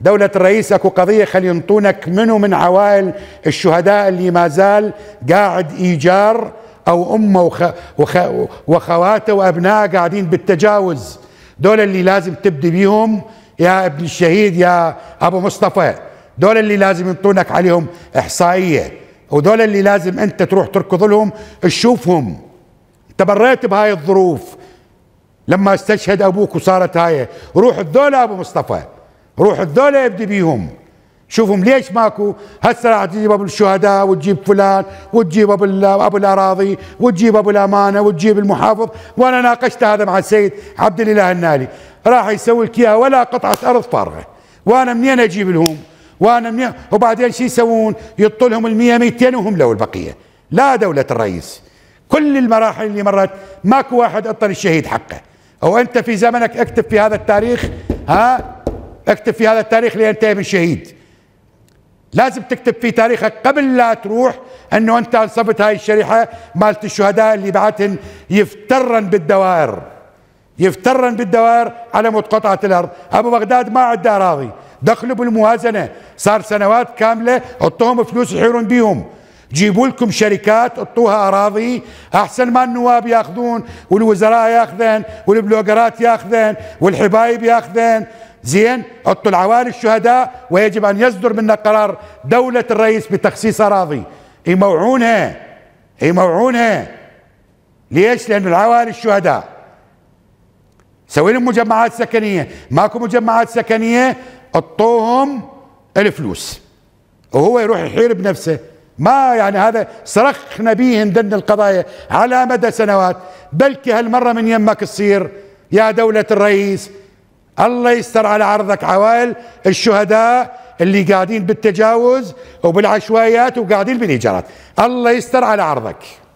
دولة الرئيس اكو قضية خلي ينطونك منو من عوائل الشهداء اللي ما زال قاعد ايجار او امه وخ... وخ... وخواته وابنائه قاعدين بالتجاوز دول اللي لازم تبدي بيهم يا ابن الشهيد يا ابو مصطفى دول اللي لازم ينطونك عليهم احصائيه ودول اللي لازم انت تروح تركض لهم تشوفهم تبريت بهاي الظروف لما استشهد ابوك وصارت هاي روح الدولة ابو مصطفى روح الذولا ابدي بيهم شوفهم ليش ماكو هسه راح تجيب ابو الشهداء وتجيب فلان وتجيب ابو ابو الاراضي وتجيب ابو الامانه وتجيب المحافظ وانا ناقشت هذا مع السيد عبد الاله النالي راح يسوي لك ولا قطعه ارض فارغه وانا منين اجيب لهم وانا منين وبعدين شو يسوون يطوا لهم ال 100 200 وهم لو البقيه لا دوله الرئيس كل المراحل اللي مرت ماكو واحد اطل الشهيد حقه او انت في زمنك اكتب في هذا التاريخ ها اكتب في هذا التاريخ لينتهي شهيد لازم تكتب في تاريخك قبل لا تروح انه انت انصبت هاي الشريحه مالت الشهداء اللي بعتهن يفترن بالدوائر يفترن بالدوائر على مود قطعه الارض، ابو بغداد ما عنده اراضي، دخلوا بالموازنه، صار سنوات كامله حطوهم فلوس يحيرون بيهم، جيبوا لكم شركات اعطوها اراضي احسن ما النواب ياخذون والوزراء ياخذن والبلوجرات ياخذن والحبايب ياخذن زين حطوا العوائل الشهداء ويجب أن يصدر منا قرار دولة الرئيس بتخصيص أراضي يموعونها يموعونها ليش لأن العوائل الشهداء سوي لهم مجمعات سكنية ماكو مجمعات سكنية حطوهم الفلوس وهو يروح يحير بنفسه ما يعني هذا صرخنا به ندن القضايا على مدى سنوات بلكي هالمرة من يمك تصير يا دولة الرئيس الله يستر على عرضك عوائل الشهداء اللي قاعدين بالتجاوز وبالعشوائيات وقاعدين بالإيجارات الله يستر على عرضك